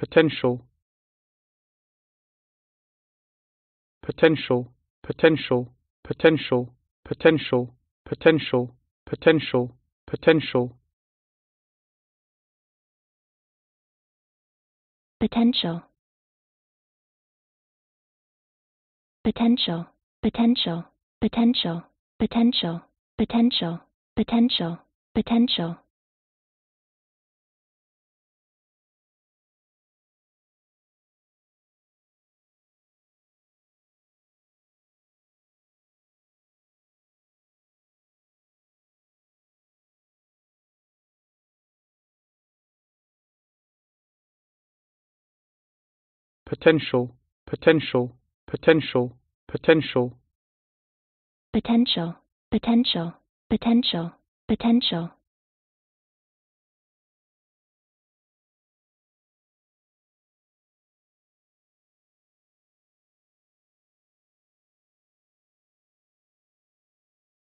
potential potential potential potential potential potential potential potential potential potential potential potential potential potential potential potential potential, potential, potential, potential, potential, potential, potential, potential.